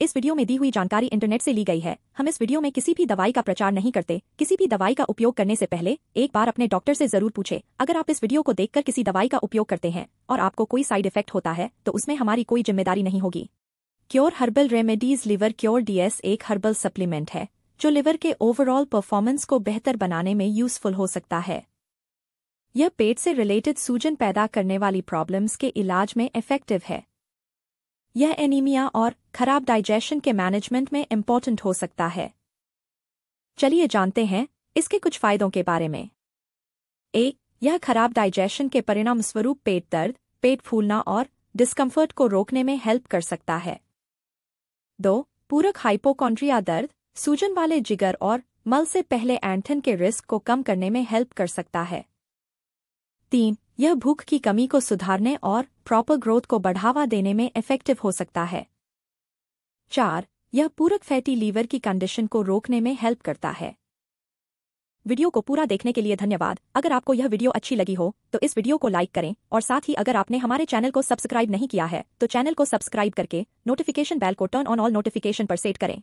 इस वीडियो में दी हुई जानकारी इंटरनेट से ली गई है हम इस वीडियो में किसी भी दवाई का प्रचार नहीं करते किसी भी दवाई का उपयोग करने से पहले एक बार अपने डॉक्टर से जरूर पूछे अगर आप इस वीडियो को देखकर किसी दवाई का उपयोग करते हैं और आपको कोई साइड इफेक्ट होता है तो उसमें हमारी कोई जिम्मेदारी नहीं होगी cure herbal remedies liver cure D S herbal supplement है जो लिवर के ओवरऑल परफॉर्मेंस को बेहतर बनाने में यूजफुल हो सकता है यह पेट से रिलेटेड सूजन पैदा करने वाली प्रॉब्लम्स के इलाज में इफेक्टिव है यह एनीमिया और खराब डाइजेशन के मैनेजमेंट में इम्पोर्टेंट हो सकता है चलिए जानते हैं इसके कुछ फायदों के बारे में ए यह खराब डाइजेशन के परिणाम स्वरूप पेट दर्द पेट फूलना और डिस्कम्फर्ट को रोकने में हेल्प कर सकता है दो पूरक हाइपोकॉन्ड्रिया दर्द सूजन वाले जिगर और मल से पहले एंथन के रिस्क को कम करने में हेल्प कर सकता है तीन यह भूख की कमी को सुधारने और प्रॉपर ग्रोथ को बढ़ावा देने में इफेक्टिव हो सकता है चार यह पूरक फैटी लीवर की कंडीशन को रोकने में हेल्प करता है वीडियो को पूरा देखने के लिए धन्यवाद अगर आपको यह वीडियो अच्छी लगी हो तो इस वीडियो को लाइक करें और साथ ही अगर आपने हमारे चैनल को सब्सक्राइब नहीं किया है तो चैनल को सब्सक्राइब करके नोटिफिकेशन बेल को टर्न ऑन ऑल नोटिफिकेशन पर सेट करें